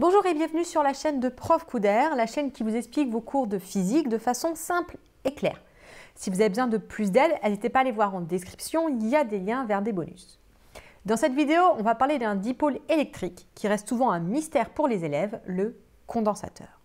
Bonjour et bienvenue sur la chaîne de Prof Couder, la chaîne qui vous explique vos cours de physique de façon simple et claire. Si vous avez besoin de plus d'aide, n'hésitez pas à les voir en description, il y a des liens vers des bonus. Dans cette vidéo, on va parler d'un dipôle électrique qui reste souvent un mystère pour les élèves, le condensateur.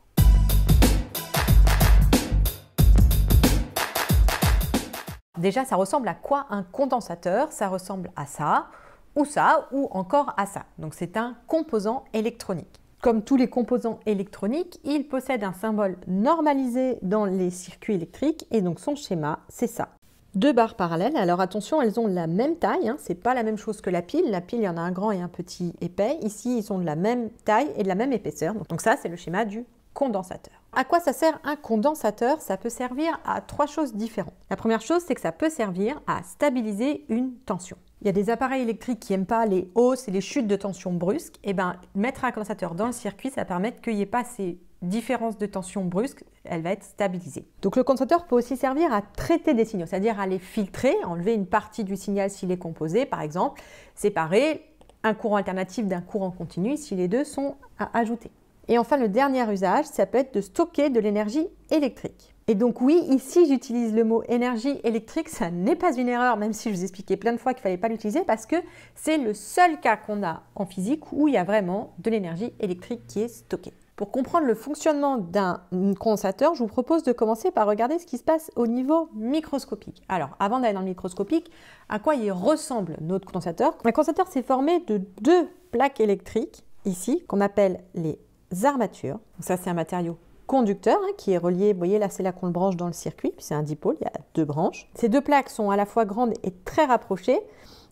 Déjà, ça ressemble à quoi un condensateur Ça ressemble à ça, ou ça, ou encore à ça. Donc c'est un composant électronique. Comme tous les composants électroniques, il possède un symbole normalisé dans les circuits électriques et donc son schéma, c'est ça. Deux barres parallèles, alors attention, elles ont la même taille, hein, c'est pas la même chose que la pile. La pile, il y en a un grand et un petit épais. Ici, ils sont de la même taille et de la même épaisseur. Donc ça, c'est le schéma du condensateur. À quoi ça sert un condensateur Ça peut servir à trois choses différentes. La première chose, c'est que ça peut servir à stabiliser une tension il y a des appareils électriques qui n'aiment pas les hausses et les chutes de tension brusques, et eh ben, mettre un condensateur dans le circuit, ça permet permettre qu'il n'y ait pas ces différences de tension brusques, elle va être stabilisée. Donc le condensateur peut aussi servir à traiter des signaux, c'est-à-dire à les filtrer, enlever une partie du signal s'il est composé, par exemple, séparer un courant alternatif d'un courant continu si les deux sont à ajouter. Et enfin, le dernier usage, ça peut être de stocker de l'énergie électrique. Et donc oui, ici j'utilise le mot énergie électrique, ça n'est pas une erreur, même si je vous expliquais plein de fois qu'il ne fallait pas l'utiliser, parce que c'est le seul cas qu'on a en physique où il y a vraiment de l'énergie électrique qui est stockée. Pour comprendre le fonctionnement d'un condensateur, je vous propose de commencer par regarder ce qui se passe au niveau microscopique. Alors, avant d'aller dans le microscopique, à quoi il ressemble notre condensateur Un condensateur, s'est formé de deux plaques électriques, ici, qu'on appelle les armatures. ça, c'est un matériau conducteur hein, qui est relié, vous voyez là c'est la qu'on le branche dans le circuit, puis c'est un dipôle, il y a deux branches. Ces deux plaques sont à la fois grandes et très rapprochées,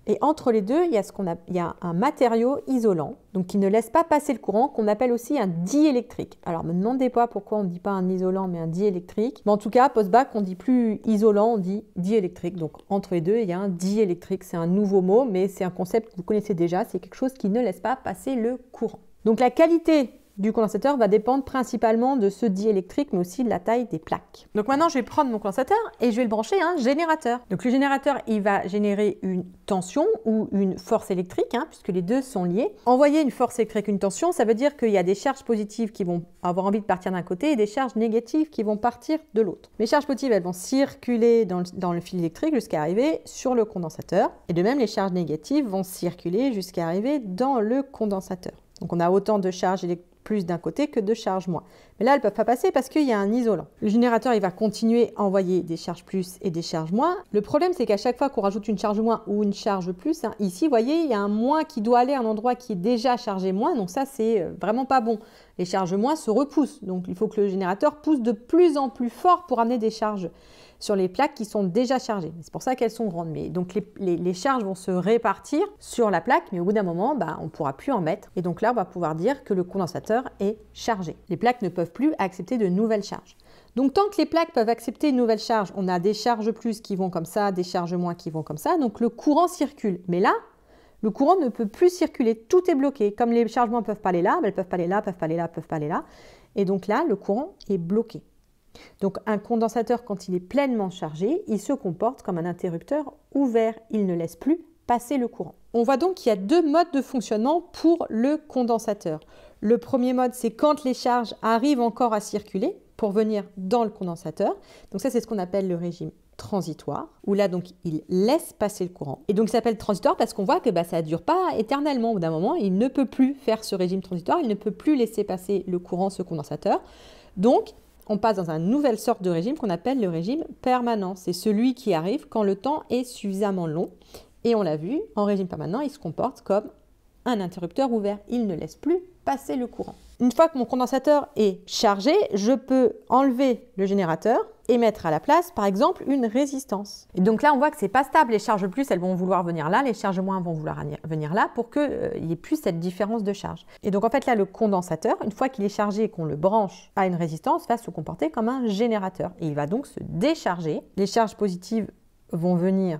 et entre les deux, il y a, ce qu'on a, il y a un matériau isolant, donc qui ne laisse pas passer le courant, qu'on appelle aussi un diélectrique. Alors, ne me demandez pas pourquoi on ne dit pas un isolant, mais un diélectrique. Mais en tout cas, post-bac, on dit plus isolant, on dit diélectrique. Donc, entre les deux, il y a un diélectrique. C'est un nouveau mot, mais c'est un concept que vous connaissez déjà. C'est quelque chose qui ne laisse pas passer le courant. Donc, la qualité du condensateur va dépendre principalement de ce diélectrique, mais aussi de la taille des plaques. Donc maintenant, je vais prendre mon condensateur et je vais le brancher à un générateur. Donc le générateur, il va générer une tension ou une force électrique, hein, puisque les deux sont liés. Envoyer une force électrique, une tension, ça veut dire qu'il y a des charges positives qui vont avoir envie de partir d'un côté et des charges négatives qui vont partir de l'autre. Les charges positives, elles vont circuler dans le fil électrique jusqu'à arriver sur le condensateur. Et de même, les charges négatives vont circuler jusqu'à arriver dans le condensateur. Donc on a autant de charges électriques plus d'un côté que de charges moins. Mais là, elles ne peuvent pas passer parce qu'il y a un isolant. Le générateur, il va continuer à envoyer des charges plus et des charges moins. Le problème, c'est qu'à chaque fois qu'on rajoute une charge moins ou une charge plus, hein, ici, vous voyez, il y a un moins qui doit aller à un endroit qui est déjà chargé moins. Donc ça, c'est euh, vraiment pas bon. Les charges moins se repoussent. Donc il faut que le générateur pousse de plus en plus fort pour amener des charges sur les plaques qui sont déjà chargées. C'est pour ça qu'elles sont grandes. donc les, charges vont se répartir sur la plaque, mais au bout d'un moment, bah, on ne pourra plus en mettre. Et donc là, on va pouvoir dire que le condensateur est chargé. Les plaques ne peuvent plus accepter de nouvelles charges. Donc tant que les plaques peuvent accepter une nouvelle charge, on a des charges plus qui vont comme ça, des charges moins qui vont comme ça, donc le courant circule. Mais là, le courant ne peut plus circuler, tout est bloqué. Comme les charges moins peuvent pas aller là, bah, elles peuvent pas aller là, peuvent pas aller là, peuvent pas aller là. Et donc là, le courant est bloqué. Donc un condensateur, quand il est pleinement chargé, il se comporte comme un interrupteur ouvert. Il ne laisse plus passer le courant. On voit donc qu'il y a deux modes de fonctionnement pour le condensateur. Le premier mode, c'est quand les charges arrivent encore à circuler pour venir dans le condensateur. Donc ça, c'est ce qu'on appelle le régime transitoire, où là, donc, il laisse passer le courant. Et donc, il s'appelle transitoire parce qu'on voit que bah, ça ne dure pas éternellement. Au bout d'un moment, il ne peut plus faire ce régime transitoire, il ne peut plus laisser passer le courant, ce condensateur. Donc, on passe dans une nouvelle sorte de régime qu'on appelle le régime permanent. C'est celui qui arrive quand le temps est suffisamment long. Et on l'a vu, en régime permanent, il se comporte comme un interrupteur ouvert. Il ne laisse plus passer le courant. Une fois que mon condensateur est chargé, je peux enlever le générateur et mettre à la place, par exemple, une résistance. Et donc là, on voit que c'est pas stable. Les charges plus, elles vont vouloir venir là, les charges moins vont vouloir venir là pour qu'il euh, il n'y ait plus cette différence de charge. Et donc en fait, là, le condensateur, une fois qu'il est chargé et qu'on le branche à une résistance, va se comporter comme un générateur. Et il va donc se décharger. Les charges positives vont venir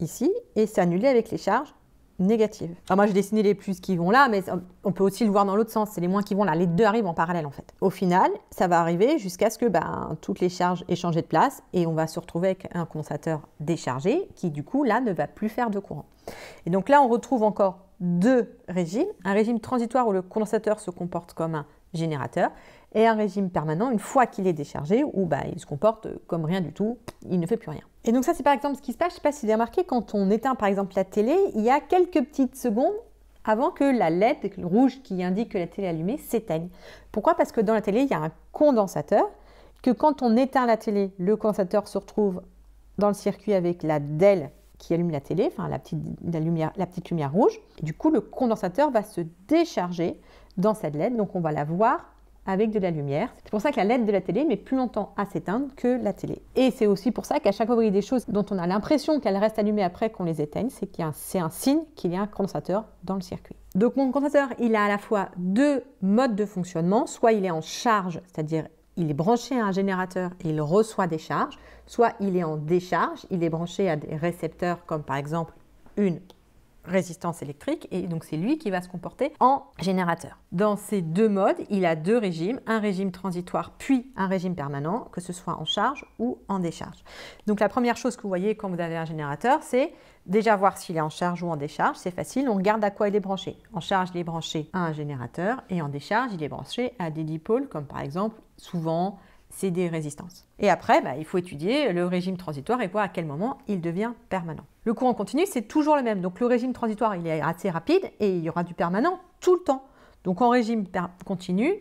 ici et s'annuler avec les charges négative. Alors moi, j'ai dessiné les plus qui vont là, mais on peut aussi le voir dans l'autre sens. C'est les moins qui vont là. Les deux arrivent en parallèle, en fait. Au final, ça va arriver jusqu'à ce que ben, toutes les charges aient changé de place et on va se retrouver avec un condensateur déchargé qui, du coup, là, ne va plus faire de courant. Et donc là, on retrouve encore deux régimes. Un régime transitoire où le condensateur se comporte comme un générateur, et un régime permanent, une fois qu'il est déchargé, ou bah, il se comporte euh, comme rien du tout, il ne fait plus rien. Et donc ça, c'est par exemple ce qui se passe, je ne sais pas si vous avez remarqué, quand on éteint par exemple la télé, il y a quelques petites secondes avant que la LED rouge qui indique que la télé est allumée s'éteigne. Pourquoi Parce que dans la télé, il y a un condensateur, que quand on éteint la télé, le condensateur se retrouve dans le circuit avec la DEL qui allume la télé, enfin la petite, la lumière, la petite lumière rouge. Et du coup, le condensateur va se décharger dans cette LED. Donc on va la voir avec de la lumière. C'est pour ça que la LED de la télé met plus longtemps à s'éteindre que la télé. Et c'est aussi pour ça qu'à chaque fois y a des choses dont on a l'impression qu'elles restent allumées après qu'on les éteigne, c'est qu'il y c'est un signe qu'il y a un condensateur dans le circuit. Donc mon condensateur, il a à la fois deux modes de fonctionnement, soit il est en charge, c'est-à-dire il est branché à un générateur et il reçoit des charges, soit il est en décharge, il est branché à des récepteurs comme par exemple une résistance électrique et donc c'est lui qui va se comporter en générateur. Dans ces deux modes, il a deux régimes, un régime transitoire puis un régime permanent, que ce soit en charge ou en décharge. Donc la première chose que vous voyez quand vous avez un générateur, c'est déjà voir s'il est en charge ou en décharge, c'est facile, on regarde à quoi il est branché. En charge, il est branché à un générateur et en décharge, il est branché à des dipôles comme par exemple souvent c'est des résistances. Et après, bah, il faut étudier le régime transitoire et voir à quel moment il devient permanent. Le courant continu, c'est toujours le même. Donc le régime transitoire, il est assez rapide et il y aura du permanent tout le temps. Donc en régime continu,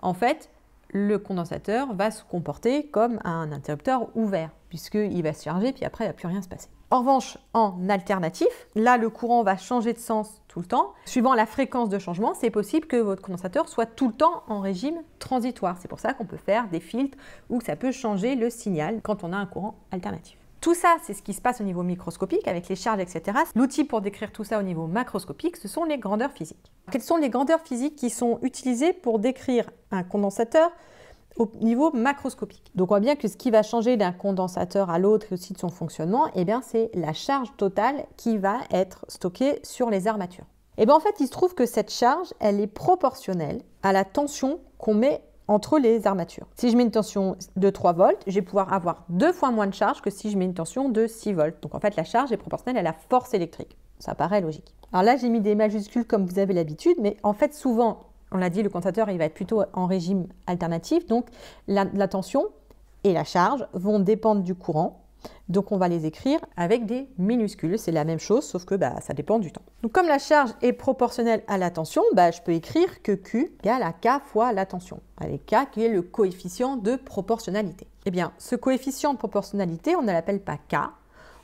en fait, le condensateur va se comporter comme un interrupteur ouvert, puisqu'il va se charger, puis après, il n'y a plus rien se passer. En revanche, en alternatif, là, le courant va changer de sens tout le temps. Suivant la fréquence de changement, c'est possible que votre condensateur soit tout le temps en régime transitoire. C'est pour ça qu'on peut faire des filtres où ça peut changer le signal quand on a un courant alternatif. Tout ça, c'est ce qui se passe au niveau microscopique avec les charges, etc. L'outil pour décrire tout ça au niveau macroscopique, ce sont les grandeurs physiques. Quelles sont les grandeurs physiques qui sont utilisées pour décrire un condensateur niveau macroscopique. Donc on voit bien que ce qui va changer d'un condensateur à l'autre et aussi de son fonctionnement, eh bien c'est la charge totale qui va être stockée sur les armatures. Et eh bien en fait, il se trouve que cette charge, elle est proportionnelle à la tension qu'on met entre les armatures. Si je mets une tension de 3 volts, je vais pouvoir avoir deux fois moins de charge que si je mets une tension de 6 volts. Donc en fait, la charge est proportionnelle à la force électrique. Ça paraît logique. Alors là, j'ai mis des majuscules comme vous avez l'habitude, mais en fait, souvent, on l'a dit, le comptateur, il va être plutôt en régime alternatif. Donc, la, tension et la charge vont dépendre du courant. Donc on va les écrire avec des minuscules. C'est la même chose, sauf que bah, ça dépend du temps. Donc comme la charge est proportionnelle à la tension, bah, je peux écrire que Q égale à K fois la tension, avec K qui est le coefficient de proportionnalité. Eh bien, ce coefficient de proportionnalité, on ne l'appelle pas K,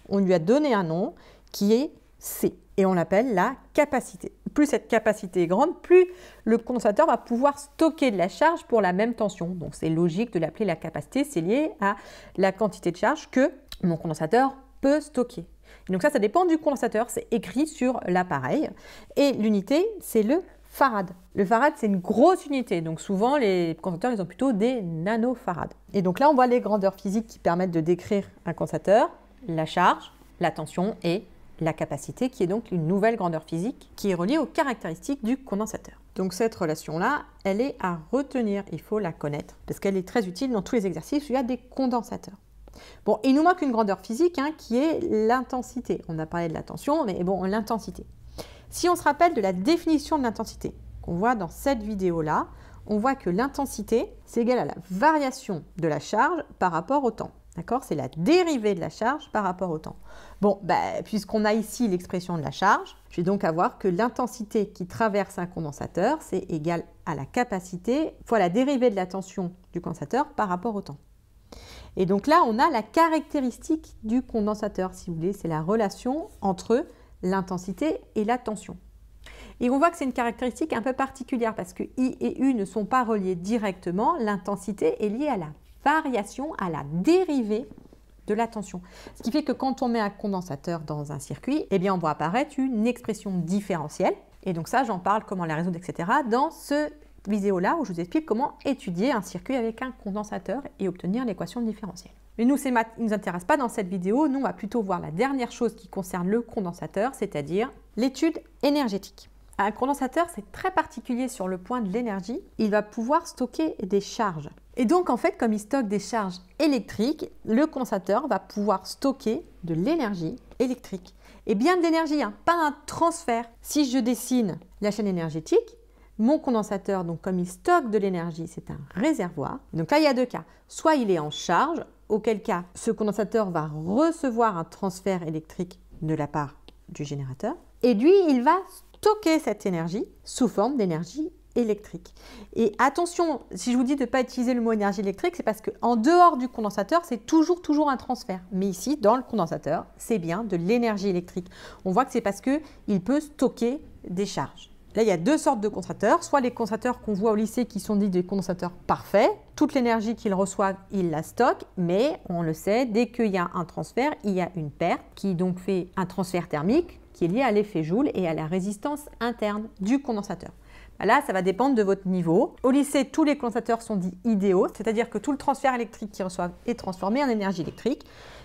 on lui a donné un nom qui est C et on l'appelle la capacité. Plus cette capacité est grande, plus le condensateur va pouvoir stocker de la charge pour la même tension. Donc c'est logique de l'appeler la capacité, c'est lié à la quantité de charge que mon condensateur peut stocker. donc ça, ça dépend du condensateur, c'est écrit sur l'appareil. Et l'unité, c'est le farad. Le farad, c'est une grosse unité, donc souvent les condensateurs, ils ont plutôt des nanofarads. Et donc là, on voit les grandeurs physiques qui permettent de décrire un condensateur, la charge, la tension et la capacité, qui est donc une nouvelle grandeur physique qui est reliée aux caractéristiques du condensateur. Donc cette relation-là, elle est à retenir, il faut la connaître, parce qu'elle est très utile dans tous les exercices où il y a des condensateurs. Bon, il nous manque une grandeur physique hein, qui est l'intensité. On a parlé de la tension, mais bon, l'intensité. Si on se rappelle de la définition de l'intensité qu'on voit dans cette vidéo-là, on voit que l'intensité, c'est égal à la variation de la charge par rapport au temps. D'accord C'est la dérivée de la charge par rapport au temps. Bon, bah, puisqu'on a ici l'expression de la charge, je vais donc avoir que l'intensité qui traverse un condensateur, c'est égal à la capacité fois la dérivée de la tension du condensateur par rapport au temps. Et donc là, on a la caractéristique du condensateur, si vous voulez, c'est la relation entre l'intensité et la tension. Et on voit que c'est une caractéristique un peu particulière parce que I et U ne sont pas reliés directement, l'intensité est liée à la variation à la dérivée de la tension. Ce qui fait que quand on met un condensateur dans un circuit, eh bien on voit apparaître une expression différentielle. Et donc ça, j'en parle, comment la résoudre, etc. dans ce vidéo-là où je vous explique comment étudier un circuit avec un condensateur et obtenir l'équation différentielle. Mais nous, ces ne nous intéresse pas dans cette vidéo. Nous, on va plutôt voir la dernière chose qui concerne le condensateur, c'est-à-dire l'étude énergétique. Un condensateur, c'est très particulier sur le point de l'énergie. Il va pouvoir stocker des charges. Et donc, en fait, comme il stocke des charges électriques, le condensateur va pouvoir stocker de l'énergie électrique. Et bien de l'énergie, hein, pas un transfert. Si je dessine la chaîne énergétique, mon condensateur, donc comme il stocke de l'énergie, c'est un réservoir. Donc là, il y a deux cas. Soit il est en charge, auquel cas ce condensateur va recevoir un transfert électrique de la part du générateur. Et lui, il va stocker cette énergie sous forme d'énergie électrique. Et attention, si je vous dis de ne pas utiliser le mot énergie électrique, c'est parce qu'en dehors du condensateur, c'est toujours, toujours un transfert. Mais ici, dans le condensateur, c'est bien de l'énergie électrique. On voit que c'est parce qu'il peut stocker des charges. Là, il y a deux sortes de condensateurs. Soit les condensateurs qu'on voit au lycée qui sont dits des condensateurs parfaits. Toute l'énergie qu'ils reçoivent, ils la stockent. Mais on le sait, dès qu'il y a un transfert, il y a une perte qui donc fait un transfert thermique qui est lié à l'effet Joule et à la résistance interne du condensateur. Là, ça va dépendre de votre niveau. Au lycée, tous les condensateurs sont dits idéaux, c'est-à-dire que tout le transfert électrique qu'ils reçoivent est transformé en énergie électrique.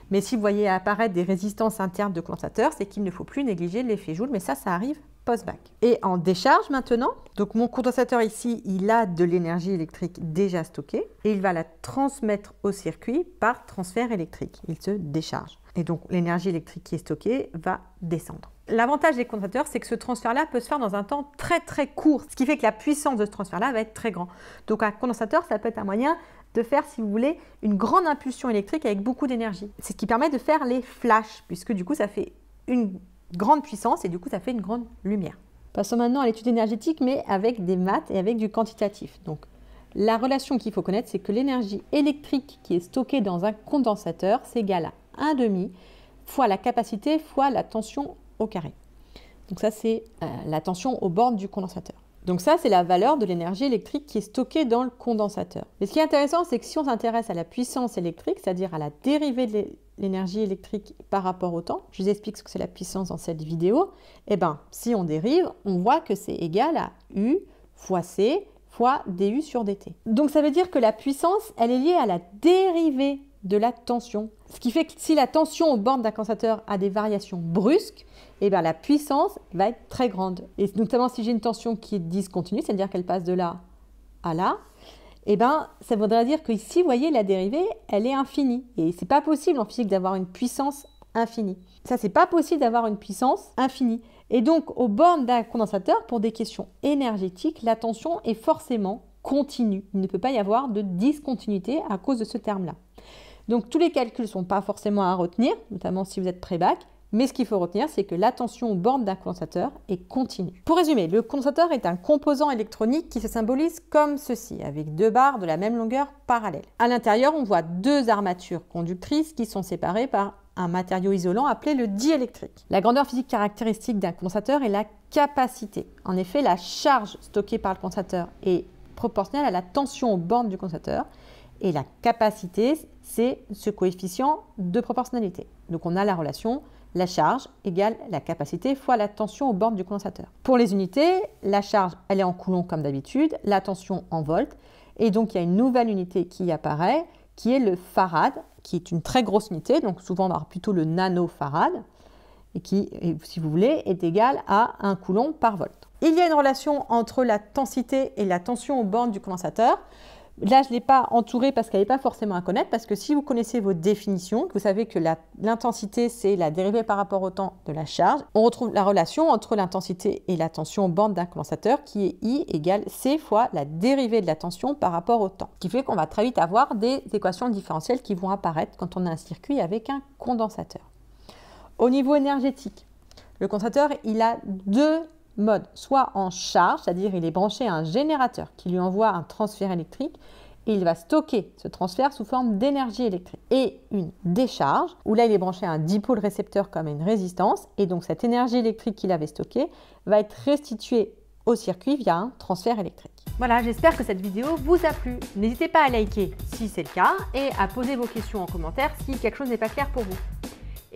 Mais si vous voyez apparaître des résistances internes de condensateurs, c'est qu'il ne faut plus négliger l'effet Joule, mais ça, ça arrive post-bac. Et en décharge maintenant, donc mon condensateur ici, il a de l'énergie électrique déjà stockée et il va la transmettre au circuit par transfert électrique. Il se décharge. Et donc l'énergie électrique qui est stockée va descendre. L'avantage des condensateurs, c'est que ce transfert-là peut se faire dans un temps très très court, ce qui fait que la puissance de ce transfert-là va être très grande. Donc un condensateur, ça peut être un moyen de faire, si vous voulez, une grande impulsion électrique avec beaucoup d'énergie. C'est ce qui permet de faire les flashs, puisque du coup, ça fait une grande puissance et du coup, ça fait une grande lumière. Passons maintenant à l'étude énergétique, mais avec des maths et avec du quantitatif. Donc, la relation qu'il faut connaître, c'est que l'énergie électrique qui est stockée dans un condensateur, c'est égal à 1,5 fois la capacité fois la tension carré. Donc ça, c'est euh, la tension aux bornes du condensateur. Donc ça, c'est la valeur de l'énergie électrique qui est stockée dans le condensateur. Mais ce qui est intéressant, c'est que si on s'intéresse à la puissance électrique, c'est-à-dire à la dérivée de l'énergie électrique par rapport au temps, je vous explique ce que c'est la puissance dans cette vidéo, et eh bien, si on dérive, on voit que c'est égal à U fois C fois du sur dt. Donc ça veut dire que la puissance, elle est liée à la dérivée de la tension. Ce qui fait que si la tension aux bornes d'un condensateur a des variations brusques, eh bien la puissance va être très grande. Et notamment si j'ai une tension qui est discontinue, c'est-à-dire qu'elle passe de là à là, eh bien ça voudrait dire que vous voyez, la dérivée, elle est infinie. Et c'est pas possible en physique d'avoir une puissance infinie. Ça, n'est pas possible d'avoir une puissance infinie. Et donc, aux bornes d'un condensateur, pour des questions énergétiques, la tension est forcément continue. Il ne peut pas y avoir de discontinuité à cause de ce terme-là. Donc tous les calculs ne sont pas forcément à retenir, notamment si vous êtes pré-bac, mais ce qu'il faut retenir, c'est que la tension aux bornes d'un condensateur est continue. Pour résumer, le condensateur est un composant électronique qui se symbolise comme ceci, avec deux barres de la même longueur parallèle. À l'intérieur, on voit deux armatures conductrices qui sont séparées par un matériau isolant appelé le diélectrique. La grandeur physique caractéristique d'un condensateur est la capacité. En effet, la charge stockée par le condensateur est proportionnelle à la tension aux bornes du condensateur, et la capacité, c'est ce coefficient de proportionnalité. Donc on a la relation la charge égale la capacité fois la tension aux bornes du condensateur. Pour les unités, la charge, elle est en coulomb comme d'habitude, la tension en volts. Et donc, il y a une nouvelle unité qui apparaît, qui est le farad, qui est une très grosse unité, donc souvent on va plutôt le nanofarad, et qui, si vous voulez, est égal à un coulomb par volt. Il y a une relation entre la tensité et la tension aux bornes du condensateur. Là, je ne l'ai pas entourée parce qu'elle n'est pas forcément à connaître, parce que si vous connaissez vos définitions, vous savez que l'intensité, c'est la dérivée par rapport au temps de la charge, on retrouve la relation entre l'intensité et la tension bande d'un condensateur qui est I égale C fois la dérivée de la tension par rapport au temps. Ce qui fait qu'on va très vite avoir des équations différentielles qui vont apparaître quand on a un circuit avec un condensateur. Au niveau énergétique, le condensateur, il a deux mode soit en charge, c'est-à-dire il est branché à un générateur qui lui envoie un transfert électrique et il va stocker ce transfert sous forme d'énergie électrique. Et une décharge, où là il est branché à un dipôle récepteur comme une résistance, et donc cette énergie électrique qu'il avait stockée va être restituée au circuit via un transfert électrique. Voilà, j'espère que cette vidéo vous a plu. N'hésitez pas à liker si c'est le cas et à poser vos questions en commentaire si quelque chose n'est pas clair pour vous.